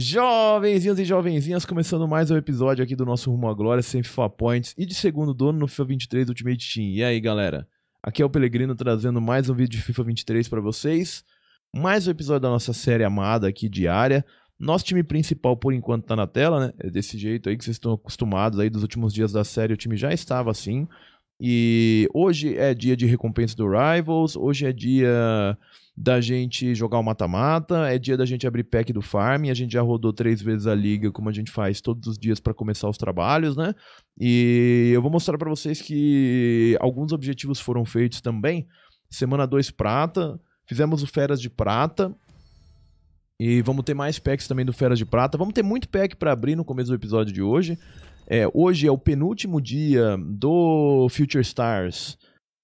Jovenzinhos e jovenzinhas, começando mais um episódio aqui do nosso Rumo à Glória, sem FIFA Points e de segundo dono no FIFA 23 Ultimate Team. E aí, galera? Aqui é o Pelegrino trazendo mais um vídeo de FIFA 23 para vocês. Mais um episódio da nossa série amada aqui diária. Nosso time principal por enquanto tá na tela, né? É desse jeito aí que vocês estão acostumados aí dos últimos dias da série, o time já estava assim. E hoje é dia de recompensa do Rivals, hoje é dia da gente jogar o mata-mata, é dia da gente abrir pack do farm, a gente já rodou três vezes a liga, como a gente faz todos os dias para começar os trabalhos, né? E eu vou mostrar para vocês que alguns objetivos foram feitos também. Semana 2 prata, fizemos o Feras de Prata, e vamos ter mais packs também do Feras de Prata. Vamos ter muito pack para abrir no começo do episódio de hoje. É, hoje é o penúltimo dia do Future Stars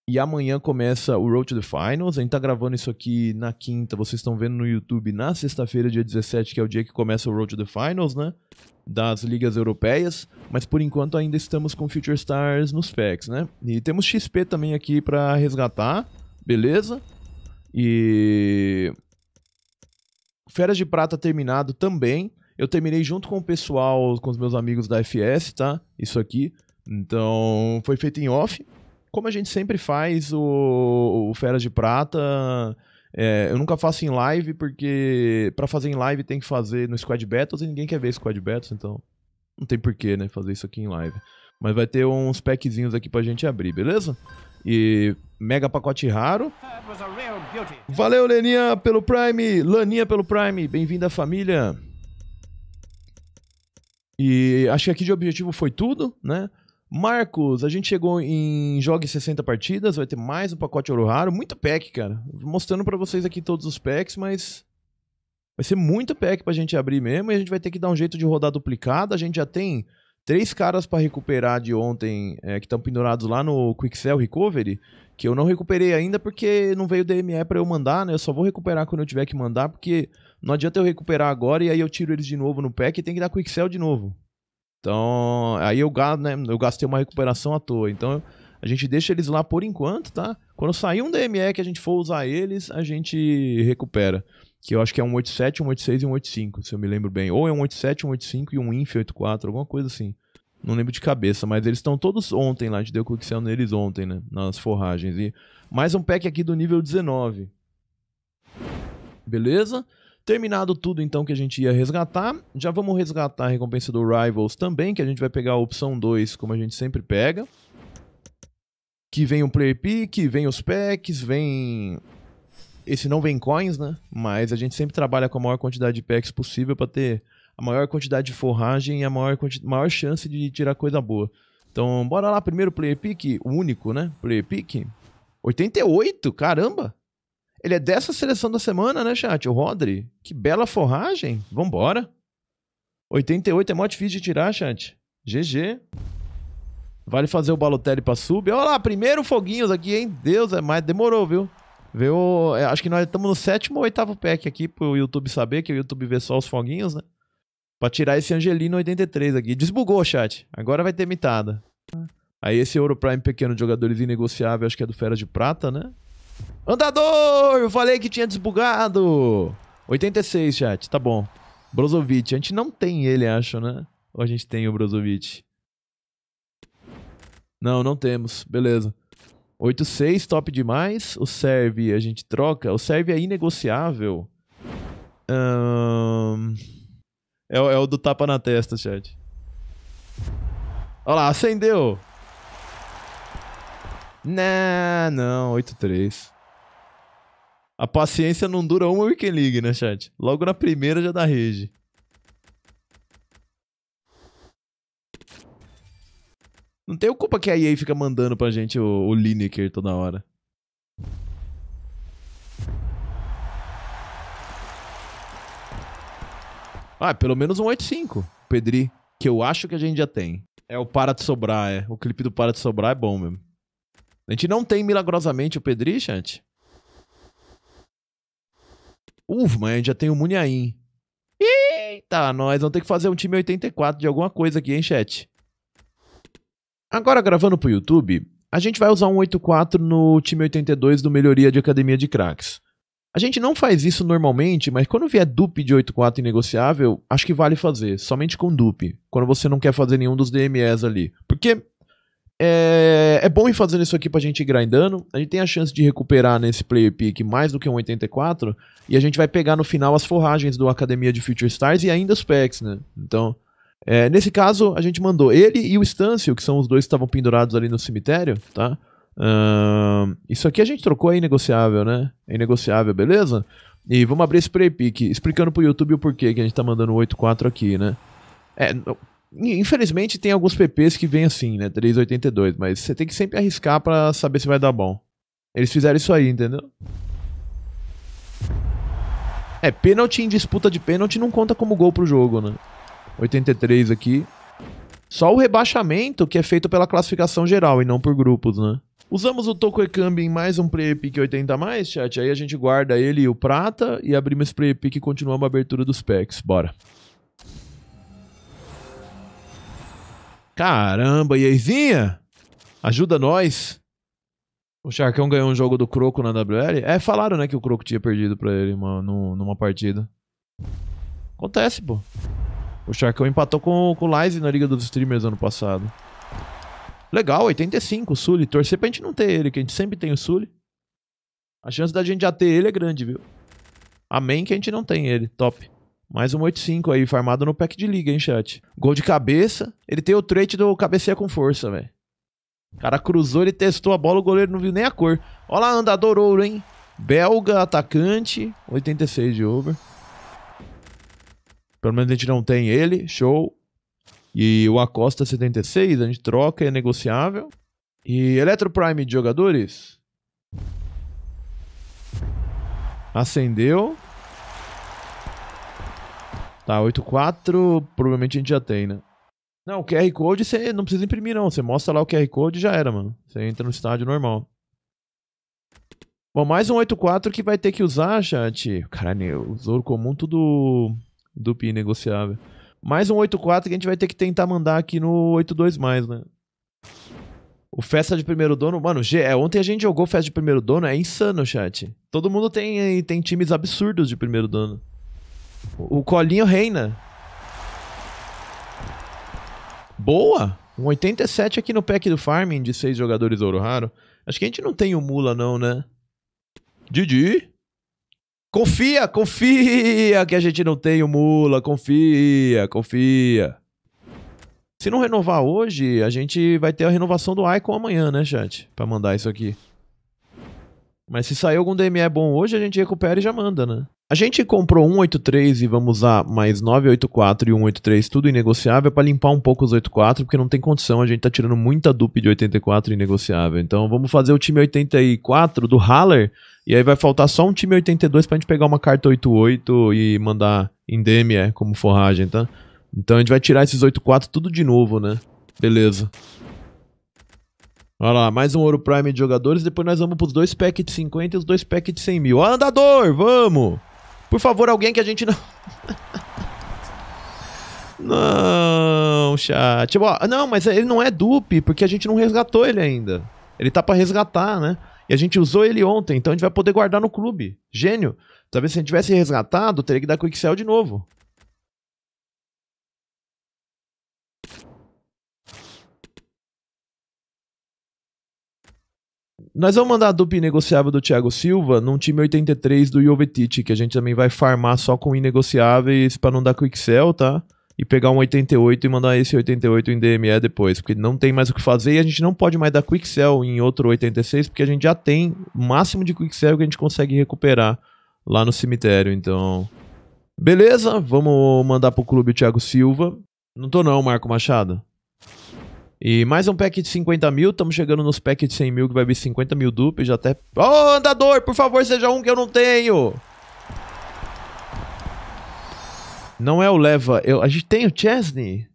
e amanhã começa o Road to the Finals. A gente tá gravando isso aqui na quinta. Vocês estão vendo no YouTube na sexta-feira, dia 17, que é o dia que começa o Road to the Finals, né? Das ligas europeias. Mas por enquanto ainda estamos com Future Stars nos packs, né? E temos XP também aqui para resgatar, beleza? E. Feras de Prata terminado também. Eu terminei junto com o pessoal, com os meus amigos da FS, tá? Isso aqui. Então, foi feito em off como a gente sempre faz o, o Feras de Prata. É, eu nunca faço em live, porque para fazer em live tem que fazer no Squad Battles e ninguém quer ver Squad Battles, então não tem porquê, né, fazer isso aqui em live. Mas vai ter uns packzinhos aqui pra gente abrir, beleza? E mega pacote raro. Valeu, Leninha, pelo Prime! Laninha pelo Prime, bem-vinda à família! E acho que aqui de objetivo foi tudo, né? Marcos, a gente chegou em Jogue 60 partidas, vai ter mais um pacote ouro raro, muito pack, cara. Mostrando para vocês aqui todos os packs, mas vai ser muito pack pra gente abrir mesmo e a gente vai ter que dar um jeito de rodar duplicada. A gente já tem três caras para recuperar de ontem é, que estão pendurados lá no Quick Recovery, que eu não recuperei ainda porque não veio DME para eu mandar, né? Eu só vou recuperar quando eu tiver que mandar, porque não adianta eu recuperar agora e aí eu tiro eles de novo no pack e tem que dar Quick de novo. Então, aí eu, gasto, né, eu gastei uma recuperação à toa. Então, a gente deixa eles lá por enquanto, tá? Quando sair um DME que a gente for usar eles, a gente recupera. Que eu acho que é um 87, um 86 e um 85, se eu me lembro bem. Ou é um 87, um 85 e um INF 84, alguma coisa assim. Não lembro de cabeça, mas eles estão todos ontem lá. A gente deu coquicel neles ontem, né? Nas forragens. E mais um pack aqui do nível 19. Beleza? Terminado tudo então que a gente ia resgatar, já vamos resgatar a recompensa do Rivals também, que a gente vai pegar a opção 2, como a gente sempre pega. Que vem o um player pick, vem os packs, vem... Esse não vem coins, né? Mas a gente sempre trabalha com a maior quantidade de packs possível para ter a maior quantidade de forragem e a maior, maior chance de tirar coisa boa. Então, bora lá, primeiro player pick, o único, né? Player pick. 88, caramba! Ele é dessa seleção da semana, né, chat? O Rodri. Que bela forragem. Vambora. 88 é mó difícil de tirar, chat. GG. Vale fazer o Balotelli pra sub. Olha lá, primeiro foguinhos aqui, hein? Deus, é mais demorou, viu? Veio, é, acho que nós estamos no sétimo ou oitavo pack aqui pro YouTube saber, que o YouTube vê só os foguinhos, né? Pra tirar esse Angelino 83 aqui. Desbugou, chat. Agora vai ter mitada. Aí esse Ouro Prime pequeno de jogadores inegociáveis, acho que é do Fera de Prata, né? Andador! Eu falei que tinha desbugado! 86, chat, tá bom. Brozovic, a gente não tem ele, acho, né? Ou a gente tem o Brozovic? Não, não temos. Beleza. 86, top demais. O serve a gente troca. O serve é inegociável. Um... É, é, o do tapa na testa, chat. Olha lá, acendeu. Não, não, 8-3. A paciência não dura uma Weekend League, né, chat? Logo na primeira já dá rede. Não tem culpa que a EA fica mandando pra gente o, o Lineker toda hora. Ah, é pelo menos um 8.5, Pedri, que eu acho que a gente já tem. É o Para de Sobrar, é. O clipe do Para de Sobrar é bom mesmo. A gente não tem milagrosamente o Pedri, chat? Ufa, a gente já tem o Munhaim. Eita, nós vamos ter que fazer um time 84 de alguma coisa aqui, hein, chat? Agora, gravando pro YouTube, a gente vai usar um 84 no time 82 do Melhoria de Academia de Cracks. A gente não faz isso normalmente, mas quando vier dupe de 8.4 inegociável, acho que vale fazer, somente com dupe, quando você não quer fazer nenhum dos DMEs ali. Porque é, é bom ir fazendo isso aqui pra gente ir grindando. A gente tem a chance de recuperar nesse player pick mais do que um 84. E a gente vai pegar no final as forragens do Academia de Future Stars e ainda os packs, né? Então, é, nesse caso, a gente mandou ele e o Stancio, que são os dois que estavam pendurados ali no cemitério, tá? Uh, isso aqui a gente trocou, é inegociável, né? É inegociável, beleza? E vamos abrir esse play pick, explicando pro YouTube o porquê que a gente tá mandando o 84 aqui, né? É, Infelizmente tem alguns PPs que vem assim, né? 3,82, mas você tem que sempre arriscar para saber se vai dar bom. Eles fizeram isso aí, entendeu? É, pênalti em disputa de pênalti não conta como gol pro jogo, né? 83 aqui. Só o rebaixamento que é feito pela classificação geral e não por grupos, né? Usamos o Tokuekambi em mais um play pick 80 mais, chat. Aí a gente guarda ele e o prata e abrimos play pick e continuamos a abertura dos packs. Bora. Caramba, e ajuda nós. O Sharkão ganhou um jogo do Croco na WL. É, falaram, né, que o Croco tinha perdido pra ele uma, no, numa partida. Acontece, pô. O Sharkão empatou com, com o Lize na Liga dos Streamers ano passado. Legal, 85, o Sully. Torcer pra gente não ter ele, que a gente sempre tem o Sully. A chance da gente já ter ele é grande, viu? Amém que a gente não tem ele. Top. Mais um 8-5 aí, farmado no pack de liga, hein, chat. Gol de cabeça. Ele tem o trait do cabeceia com força, velho. O cara cruzou, ele testou a bola, o goleiro não viu nem a cor. Olha lá, andador ouro, hein? Belga, atacante. 86 de over. Pelo menos a gente não tem ele. Show. E o Acosta 76, a gente troca, é negociável. E Eletro Prime de jogadores. Acendeu. Tá, 8.4 provavelmente a gente já tem, né? Não, o QR Code você não precisa imprimir, não. Você mostra lá o QR Code e já era, mano. Você entra no estádio normal. Bom, mais um 8.4 que vai ter que usar, chat. Caralho, o Zoro comum tudo do PIN negociável. Mais um 8.4 que a gente vai ter que tentar mandar aqui no 8.2 mais, né? O Festa de Primeiro Dono, mano, G, é, ontem a gente jogou Festa de Primeiro Dono, é insano, chat. Todo mundo tem, tem times absurdos de Primeiro Dono. O Colinho reina. Boa! Um 87 aqui no pack do Farming de seis jogadores ouro raro. Acho que a gente não tem o Mula, não, né? Didi? Confia, confia que a gente não tem o Mula. Confia, confia. Se não renovar hoje, a gente vai ter a renovação do Icon amanhã, né, chat? Pra mandar isso aqui. Mas se sair algum DME bom hoje, a gente recupera e já manda, né? A gente comprou 183 e vamos usar mais 984 e 183, tudo inegociável, para limpar um pouco os 84, porque não tem condição, a gente tá tirando muita dupla de 84 inegociável. Então vamos fazer o time 84 do Haller, e aí vai faltar só um time 82 pra gente pegar uma carta 88 e mandar em DME é, como forragem, tá? Então a gente vai tirar esses 84 tudo de novo, né? Beleza. Olha lá, mais um ouro prime de jogadores. Depois nós vamos pros dois packs de 50 e os dois packs de 100 mil. Ó, andador, vamos! Por favor, alguém que a gente não. não, chat. Tipo, não, mas ele não é dupe, porque a gente não resgatou ele ainda. Ele tá para resgatar, né? E a gente usou ele ontem, então a gente vai poder guardar no clube. Gênio. Talvez se a gente tivesse resgatado, teria que dar o Excel de novo. Nós vamos mandar a dupla inegociável do Thiago Silva num time 83 do Jovetic, que a gente também vai farmar só com inegociáveis para não dar quick sell, tá? E pegar um 88 e mandar esse 88 em DME depois, porque não tem mais o que fazer e a gente não pode mais dar quick sell em outro 86, porque a gente já tem o máximo de quick sell que a gente consegue recuperar lá no cemitério, então... Beleza, vamos mandar pro clube o Thiago Silva. Não tô não, Marco Machado. E mais um pack de 50 mil, estamos chegando nos packs de 100 mil, que vai vir 50 mil dupes já até... Ô, oh, andador, por favor, seja um que eu não tenho! Não é o Leva, eu... a gente tem o Chesney?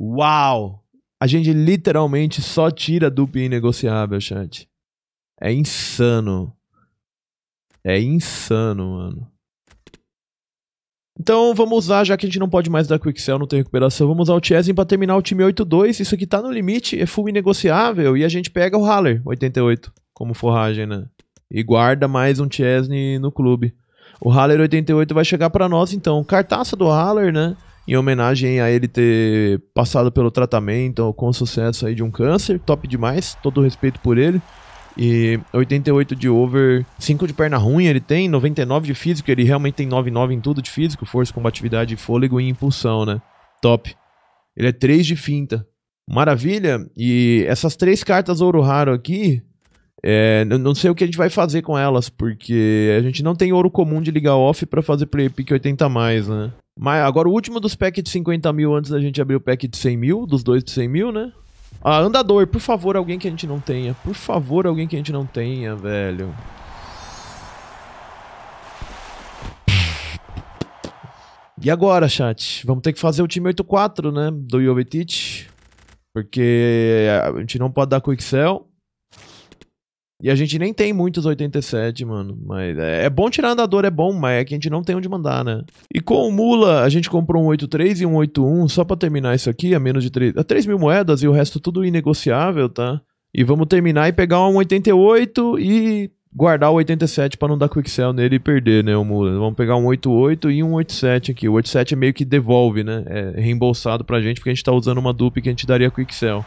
Uau! A gente literalmente só tira dupe inegociável, chat. É insano. É insano, mano. Então vamos usar, já que a gente não pode mais dar sell não tem recuperação, vamos usar o Chesney para terminar o time 8-2. Isso aqui tá no limite, é full inegociável e a gente pega o Haller, 88, como forragem, né? E guarda mais um Chesney no clube. O Haller 88 vai chegar para nós então. Cartaça do Haller, né? Em homenagem a ele ter passado pelo tratamento com sucesso aí de um câncer, top demais, todo respeito por ele. E 88 de over, 5 de perna ruim ele tem, 99 de físico, ele realmente tem 99 em tudo de físico, força, combatividade, fôlego e impulsão, né? Top. Ele é 3 de finta. Maravilha! E essas três cartas ouro raro aqui, é, não sei o que a gente vai fazer com elas, porque a gente não tem ouro comum de ligar off para fazer play pick 80 mais, né? Mas agora o último dos packs de 50 mil antes da gente abrir o pack de 100 mil, dos dois de 100 mil, né? Ah, andador, por favor, alguém que a gente não tenha. Por favor, alguém que a gente não tenha, velho. E agora, chat? Vamos ter que fazer o time 8-4, né? Do Jovetic. Porque a gente não pode dar quick sell. E a gente nem tem muitos 87, mano. Mas é, é bom tirar andador, é bom, mas é que a gente não tem onde mandar, né? E com o Mula, a gente comprou um 83 e um 81, só pra terminar isso aqui, a menos de 3, a 3 mil moedas e o resto tudo inegociável, tá? E vamos terminar e pegar um 88 e guardar o 87 para não dar quick sell nele e perder, né, o Mula. Vamos pegar um 88 e um 87 aqui. O 87 é meio que devolve, né? É reembolsado pra gente porque a gente tá usando uma dupe que a gente daria quick sell.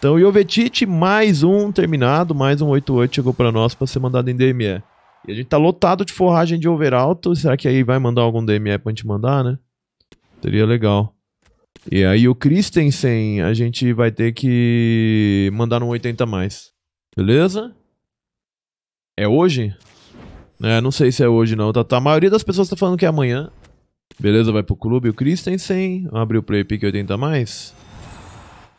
Então, Jovetic, mais um terminado, mais um 88 chegou para nós para ser mandado em DME. E a gente tá lotado de forragem de overalto. Será que aí vai mandar algum DME pra gente mandar, né? Seria legal. E aí o Christensen a gente vai ter que mandar um 80 mais. Beleza? É hoje? É, não sei se é hoje não. Tá, tá, a maioria das pessoas tá falando que é amanhã. Beleza, vai pro clube o Christensen. Abre o play pick 80 mais.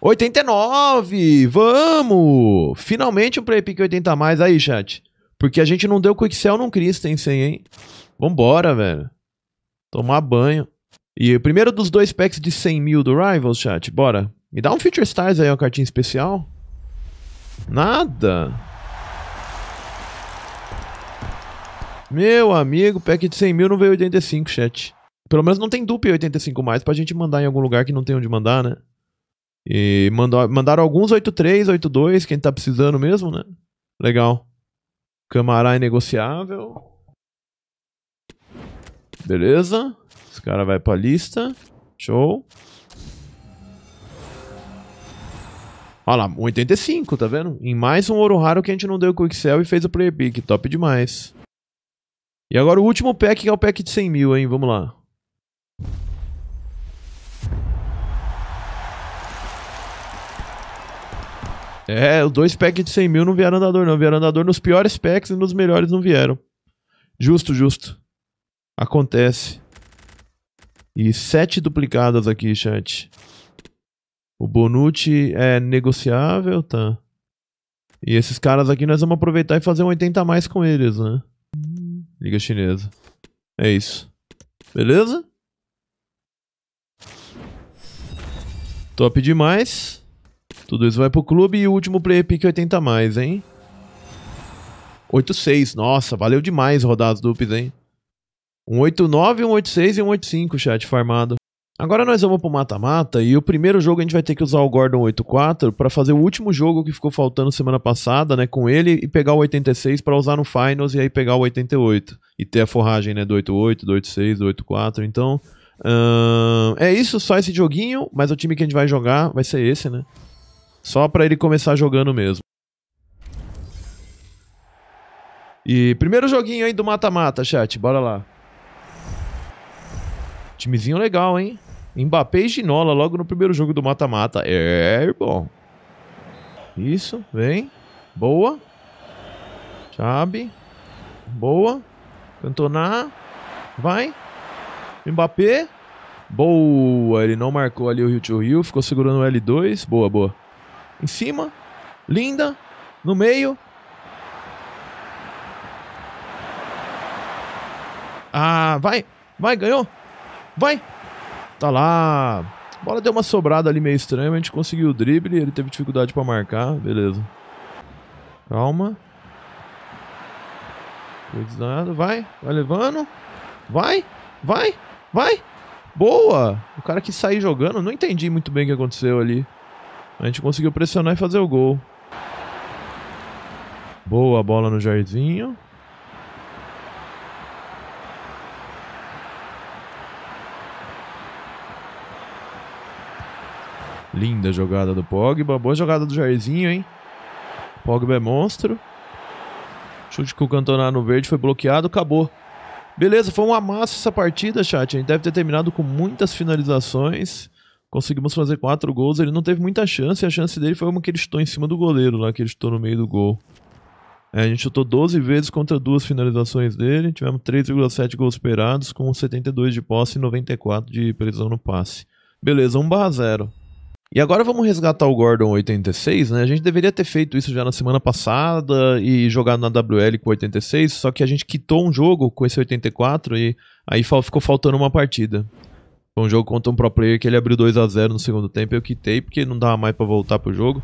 89! Vamos! Finalmente um Play Pick 80 a mais aí, chat. Porque a gente não deu Quick não num Christensen, hein? Vambora, velho. Tomar banho. E o primeiro dos dois packs de 100 mil do Rivals, chat. Bora. Me dá um Feature Stars aí, uma cartinha especial. Nada. Meu amigo, pack de 100 mil não veio 85, chat. Pelo menos não tem dupla 85 mais pra gente mandar em algum lugar que não tem onde mandar, né? E mandou, mandaram alguns 83, 82, quem tá precisando mesmo, né? Legal. Camará é negociável. Beleza. Esse cara vai pra lista. Show. Olha lá, 85, tá vendo? Em mais um ouro raro que a gente não deu Quick Sell e fez o Player Pick. Top demais. E agora o último pack que é o pack de 100 mil, hein? Vamos lá. É, os dois packs de 100 mil não vieram andador, não. Vieram andador nos piores packs e nos melhores não vieram. Justo, justo. Acontece. E sete duplicadas aqui, chat. O Bonucci é negociável, tá. E esses caras aqui nós vamos aproveitar e fazer um 80 a mais com eles, né? Liga Chinesa. É isso. Beleza? Top demais. Tudo isso vai pro clube e o último player pick 80 mais, hein? 8-6, nossa, valeu demais rodar as dupes, hein? 189, 186 e 185, chat farmado. Agora nós vamos pro mata-mata e o primeiro jogo a gente vai ter que usar o Gordon 84 para fazer o último jogo que ficou faltando semana passada, né, com ele e pegar o 86 para usar no finals e aí pegar o 88 e ter a forragem, né, do 88, do 86, do 84. Então, hum, é isso, só esse joguinho, mas o time que a gente vai jogar vai ser esse, né? Só para ele começar jogando mesmo. E primeiro joguinho aí do mata-mata, chat. Bora lá. Timezinho legal, hein? Mbappé e Ginola logo no primeiro jogo do mata-mata. É, bom. Isso, vem. Boa. Chave. Boa. Cantona. Vai. Mbappé. Boa. Ele não marcou ali o Rio to Rio. Ficou segurando o L2. Boa, boa. Em cima. Linda. No meio. Ah, vai. Vai, ganhou. Vai. Tá lá. A bola deu uma sobrada ali meio estranha, a gente conseguiu o drible, ele teve dificuldade para marcar, beleza. Calma. vai, vai levando. Vai, vai, vai. Boa! O cara que saiu jogando, não entendi muito bem o que aconteceu ali. A gente conseguiu pressionar e fazer o gol. Boa bola no Jairzinho. Linda jogada do Pogba. Boa jogada do Jairzinho, hein? Pogba é monstro. Chute com o Cantona no verde foi bloqueado, acabou. Beleza, foi um amasso essa partida, chat. A gente deve ter terminado com muitas finalizações conseguimos fazer quatro gols. Ele não teve muita chance, a chance dele foi uma que ele chutou em cima do goleiro lá, que ele chutou no meio do gol. É, a gente chutou 12 vezes contra duas finalizações dele, tivemos 3,7 gols esperados, com 72 de posse e 94 de precisão no passe. Beleza, 1 barra 0. E agora vamos resgatar o Gordon 86, né? A gente deveria ter feito isso já na semana passada e jogado na WL com 86, só que a gente quitou um jogo com esse 84 e aí ficou faltando uma partida. Foi um jogo contra um pro player que ele abriu 2 a 0 no segundo tempo. Eu quitei porque não dava mais para voltar pro jogo.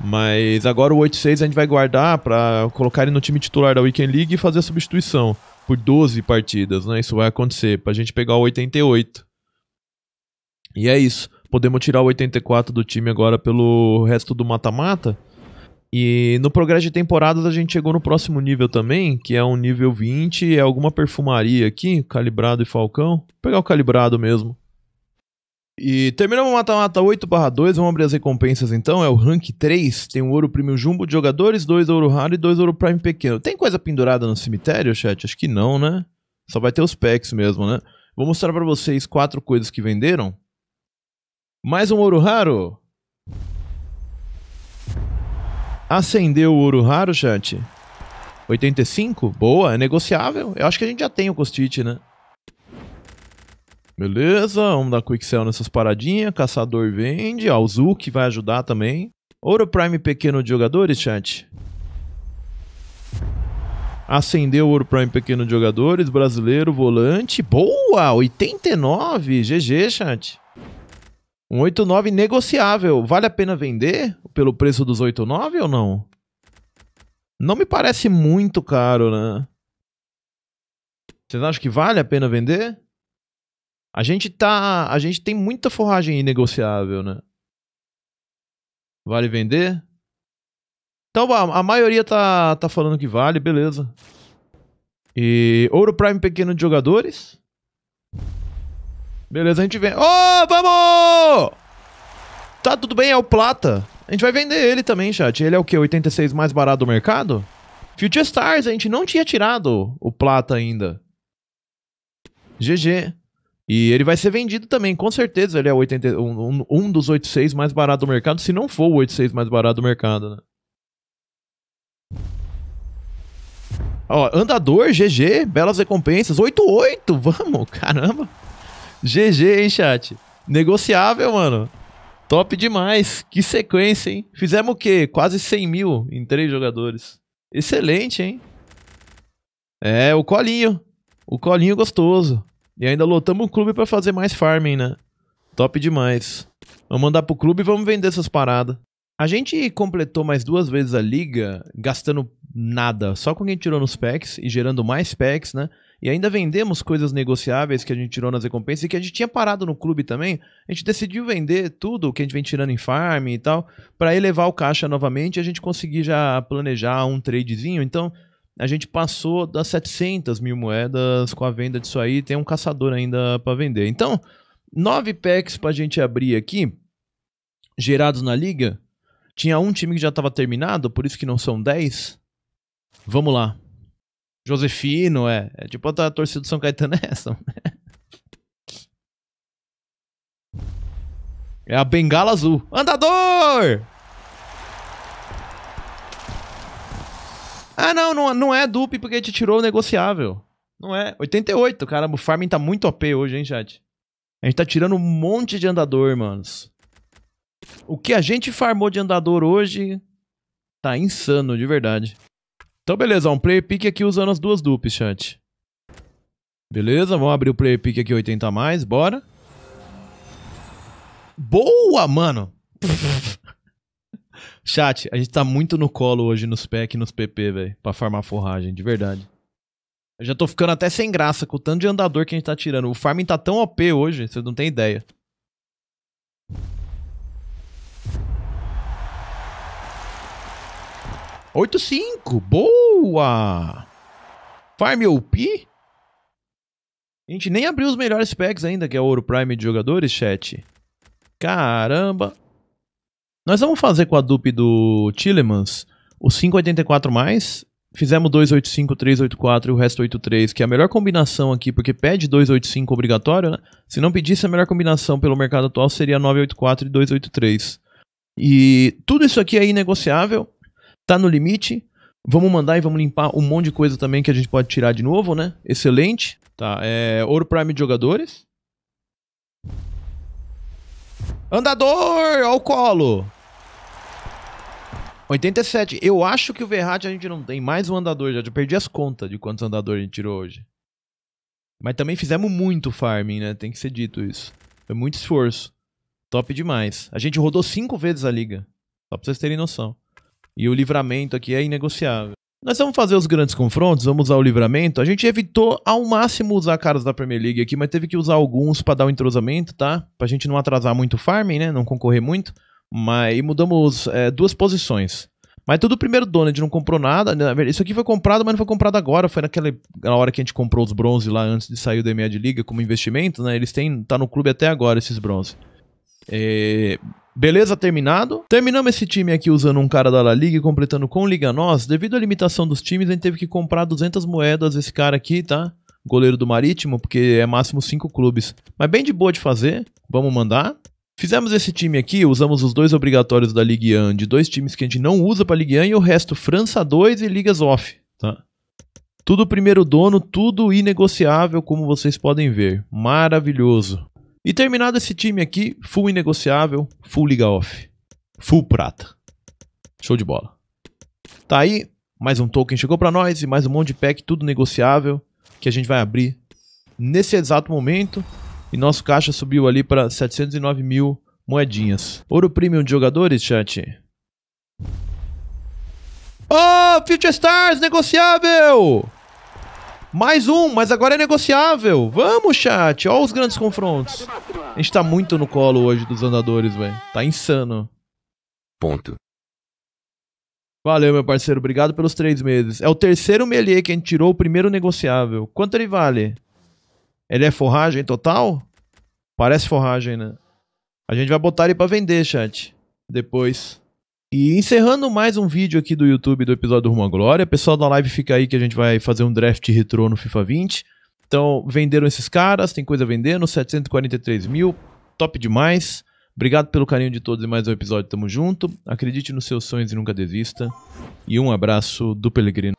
Mas agora o 8-6 a gente vai guardar para colocar ele no time titular da Weekend League e fazer a substituição por 12 partidas, né? Isso vai acontecer pra gente pegar o 88. E é isso. Podemos tirar o 84 do time agora pelo resto do mata-mata. E no progresso de temporadas a gente chegou no próximo nível também, que é um nível 20, é alguma perfumaria aqui, calibrado e falcão. Vou pegar o calibrado mesmo. E terminamos o mata-mata 8 barra 2, vamos abrir as recompensas então, é o rank 3, tem um ouro premium jumbo de jogadores, dois ouro raro e dois ouro prime pequeno. Tem coisa pendurada no cemitério, chat? Acho que não, né? Só vai ter os packs mesmo, né? Vou mostrar pra vocês quatro coisas que venderam. Mais um ouro raro. Acendeu o ouro raro, chat. 85? Boa, é negociável. Eu acho que a gente já tem o Costite, né? Beleza, vamos dar quick sell nessas paradinhas. Caçador vende, que vai ajudar também. Ouro Prime pequeno de jogadores, chat. Acendeu o Ouro Prime pequeno de jogadores, brasileiro, volante. Boa! 89, GG, chat. Um 89 negociável. Vale a pena vender pelo preço dos 89 ou não? Não me parece muito caro, né? Vocês acham que vale a pena vender? A gente tá. A gente tem muita forragem inegociável, né? Vale vender? Então a, a maioria tá, tá falando que vale, beleza. E ouro prime pequeno de jogadores. Beleza, a gente vem. Oh, vamos! Tá tudo bem, é o plata. A gente vai vender ele também, chat. Ele é o quê? 86 mais barato do mercado? Future Stars, a gente não tinha tirado o plata ainda. GG. E ele vai ser vendido também, com certeza. Ele é 80, um, um dos 86 mais barato do mercado, se não for o 86 mais barato do mercado, né? Ó, andador, GG, belas recompensas. 8-8, vamos, caramba. GG, hein, chat. Negociável, mano. Top demais. Que sequência, hein? Fizemos o quê? Quase 100 mil em três jogadores. Excelente, hein? É, o colinho. O colinho gostoso. E ainda lotamos o clube para fazer mais farming, né? Top demais. Vamos mandar pro clube e vamos vender essas paradas. A gente completou mais duas vezes a liga, gastando nada, só com quem tirou nos packs e gerando mais packs, né? E ainda vendemos coisas negociáveis que a gente tirou nas recompensas e que a gente tinha parado no clube também. A gente decidiu vender tudo que a gente vem tirando em farm e tal, para elevar o caixa novamente e a gente conseguir já planejar um tradezinho. Então, a gente passou das 700 mil moedas com a venda disso aí. Tem um caçador ainda para vender. Então, nove packs para a gente abrir aqui, gerados na liga. Tinha um time que já estava terminado, por isso que não são 10. Vamos lá. Josefino, é. é tipo a torcida do São Caetano é essa. Né? é a bengala azul. Andador! Ah, não, não, não é dupe porque te tirou o negociável. Não é. 88, cara, o farming tá muito OP hoje, hein, chat? A gente tá tirando um monte de andador, manos. O que a gente farmou de andador hoje tá insano, de verdade. Então, beleza, um player pick aqui usando as duas dupes, chat. Beleza, vamos abrir o player pick aqui 80 a mais, bora. Boa, mano! Chat, a gente tá muito no colo hoje nos PEC e nos PP, velho, pra farmar forragem, de verdade. Eu já tô ficando até sem graça com o tanto de andador que a gente tá tirando. O farming tá tão OP hoje, vocês não tem ideia. Oito cinco, boa! Farm OP? A gente nem abriu os melhores packs ainda, que é o ouro prime de jogadores, chat. Caramba! Nós vamos fazer com a dupe do Tillemans o 584 mais. Fizemos 285, 384 e o resto 83, que é a melhor combinação aqui, porque pede 285 obrigatório, né? Se não pedisse, a melhor combinação pelo mercado atual seria 984 e 283. E tudo isso aqui é inegociável, tá no limite. Vamos mandar e vamos limpar um monte de coisa também que a gente pode tirar de novo, né? Excelente. Tá, é ouro prime de jogadores. Andador, ao colo. 87. Eu acho que o Verratti a gente não tem mais um andador já. Eu perdi as contas de quantos andadores a gente tirou hoje. Mas também fizemos muito farming, né? Tem que ser dito isso. Foi muito esforço. Top demais. A gente rodou cinco vezes a liga. Só pra vocês terem noção. E o livramento aqui é inegociável. Nós vamos fazer os grandes confrontos, vamos usar o livramento. A gente evitou ao máximo usar caras da Premier League aqui, mas teve que usar alguns para dar o um entrosamento, tá? Pra gente não atrasar muito o farming, né? Não concorrer muito. Mas, e mudamos é, duas posições. Mas tudo primeiro dono, a gente não comprou nada. Né, isso aqui foi comprado, mas não foi comprado agora. Foi naquela na hora que a gente comprou os bronze lá antes de sair do EMEA de Liga como investimento, né? Eles têm. tá no clube até agora esses bronze. É, Beleza, terminado. Terminamos esse time aqui usando um cara da La Liga e completando com Liga Nós. Devido à limitação dos times, a gente teve que comprar 200 moedas esse cara aqui, tá? Goleiro do Marítimo, porque é máximo 5 clubes. Mas bem de boa de fazer. Vamos mandar. Fizemos esse time aqui, usamos os dois obrigatórios da Ligue 1 de dois times que a gente não usa para Ligue 1 e o resto França 2 e ligas off, tá? Tudo primeiro dono, tudo inegociável, como vocês podem ver. Maravilhoso. E terminado esse time aqui, full inegociável, full liga off, full prata. Show de bola. Tá aí, mais um token chegou para nós e mais um monte de pack, tudo negociável, que a gente vai abrir nesse exato momento e nosso caixa subiu ali para 709 mil moedinhas. Ouro premium de jogadores, chat? Oh, Future Stars, negociável! Mais um, mas agora é negociável. Vamos, chat. Olha os grandes confrontos. A gente tá muito no colo hoje dos andadores, velho. Tá insano. Ponto. Valeu, meu parceiro. Obrigado pelos três meses. É o terceiro melier que a gente tirou, o primeiro negociável. Quanto ele vale? Ele é forragem total? Parece forragem, né? A gente vai botar ele para vender, chat. Depois. E encerrando mais um vídeo aqui do YouTube do episódio Rumo à Glória. Pessoal da live fica aí que a gente vai fazer um draft retrô no FIFA 20. Então, venderam esses caras, tem coisa vendendo, 743 mil, top demais. Obrigado pelo carinho de todos e mais um episódio, tamo junto. Acredite nos seus sonhos e nunca desista. E um abraço do Pelegrino.